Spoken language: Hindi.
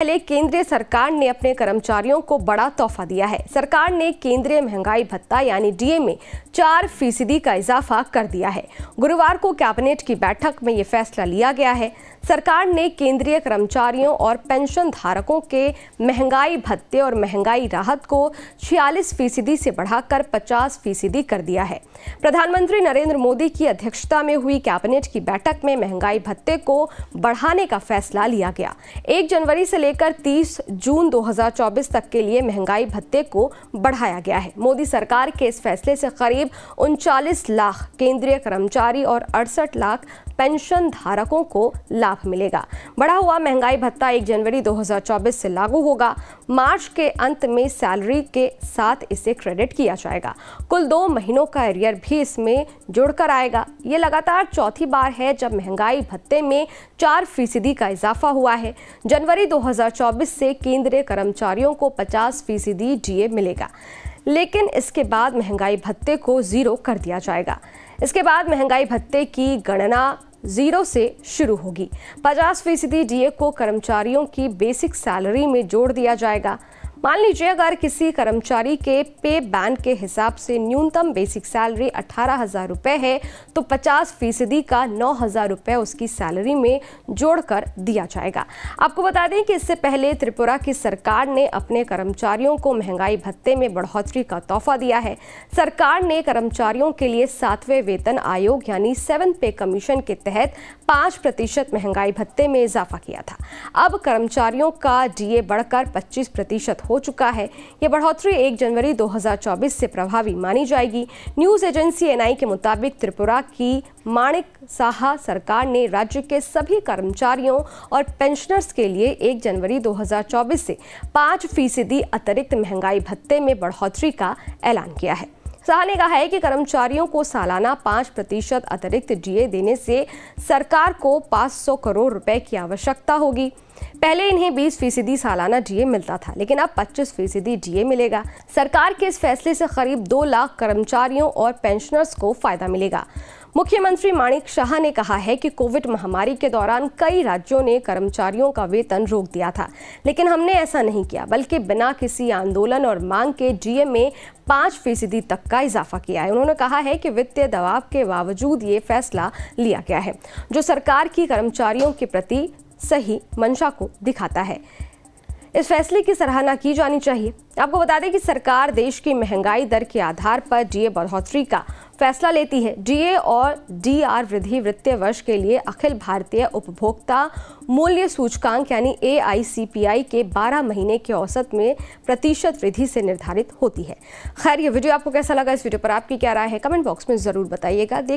पहले केंद्रीय सरकार ने अपने कर्मचारियों को बड़ा तोहफा दिया है सरकार ने केंद्रीय महंगाई भत्ता यानी डीए में चार फीसदी का इजाफा कर दिया है गुरुवार को कैबिनेट की बैठक में ये फैसला लिया गया है सरकार ने केंद्रीय कर्मचारियों और पेंशन धारकों के महंगाई भत्ते और महंगाई राहत को छियालीस फीसदी से बढ़ाकर पचास फीसदी कर दिया है प्रधानमंत्री नरेंद्र मोदी की अध्यक्षता में हुई कैबिनेट की बैठक में महंगाई भत्ते को बढ़ाने का फैसला लिया गया एक जनवरी से लेकर तीस जून 2024 तक के लिए महंगाई भत्ते को बढ़ाया गया है मोदी सरकार के इस फैसले से करीब उनचालीस लाख केंद्रीय कर्मचारी और अड़सठ लाख पेंशन धारकों को लाभ मिलेगा बढ़ा हुआ महंगाई भत्ता एक जनवरी 2024 से लागू होगा मार्च के अंत में सैलरी के साथ इसे क्रेडिट किया जाएगा कुल दो महीनों का एरियर भी इसमें जुड़कर आएगा ये लगातार चौथी बार है जब महंगाई भत्ते में चार फीसदी का इजाफा हुआ है जनवरी 2024 से केंद्रीय कर्मचारियों को 50 फीसदी डीए मिलेगा लेकिन इसके बाद महंगाई भत्ते को ज़ीरो कर दिया जाएगा इसके बाद महंगाई भत्ते की गणना जीरो से शुरू होगी 50 फीसदी डीए को कर्मचारियों की बेसिक सैलरी में जोड़ दिया जाएगा मान लीजिए अगर किसी कर्मचारी के पे बैन के हिसाब से न्यूनतम बेसिक सैलरी अठारह हज़ार रुपये है तो पचास फीसदी का नौ हज़ार रुपये उसकी सैलरी में जोड़कर दिया जाएगा आपको बता दें कि इससे पहले त्रिपुरा की सरकार ने अपने कर्मचारियों को महंगाई भत्ते में बढ़ोतरी का तोहफा दिया है सरकार ने कर्मचारियों के लिए सातवें वेतन आयोग यानी सेवन पे कमीशन के तहत पाँच प्रतिशत महंगाई भत्ते में इजाफा किया था अब कर्मचारियों का डीए बढ़कर पच्चीस प्रतिशत हो चुका है ये बढ़ोतरी 1 जनवरी 2024 से प्रभावी मानी जाएगी न्यूज एजेंसी एनआई के मुताबिक त्रिपुरा की माणिक साहा सरकार ने राज्य के सभी कर्मचारियों और पेंशनर्स के लिए 1 जनवरी 2024 से 5 फीसदी अतिरिक्त महंगाई भत्ते में बढ़ोतरी का ऐलान किया है शाह ने कहा है कि कर्मचारियों को सालाना पांच प्रतिशत अतिरिक्त डीए देने से सरकार को 500 करोड़ रुपए की आवश्यकता होगी पहले इन्हें 20 फीसदी सालाना डीए मिलता था लेकिन अब 25 फीसदी डीए मिलेगा सरकार के इस फैसले से करीब दो लाख कर्मचारियों और पेंशनर्स को फायदा मिलेगा मुख्यमंत्री माणिक शाह ने कहा है कि कोविड महामारी के दौरान कई राज्यों ने कर्मचारियों का वेतन रोक दिया था लेकिन हमने ऐसा नहीं किया बल्कि बिना किसी आंदोलन और मांग के जीए में पाँच फीसदी तक का इजाफा किया है उन्होंने कहा है कि वित्तीय दबाव के बावजूद ये फैसला लिया गया है जो सरकार की कर्मचारियों के प्रति सही मंशा को दिखाता है इस फैसले की सराहना की जानी चाहिए आपको बता दें कि सरकार देश की महंगाई दर के आधार पर डीए बढ़ोतरी का फैसला लेती है डीए और डीआर वृद्धि वित्तीय वर्ष के लिए अखिल भारतीय उपभोक्ता मूल्य सूचकांक यानी एआईसीपीआई के 12 महीने के औसत में प्रतिशत वृद्धि से निर्धारित होती है खैर ये वीडियो आपको कैसा लगा इस वीडियो पर आपकी क्या राय है कमेंट बॉक्स में ज़रूर बताइएगा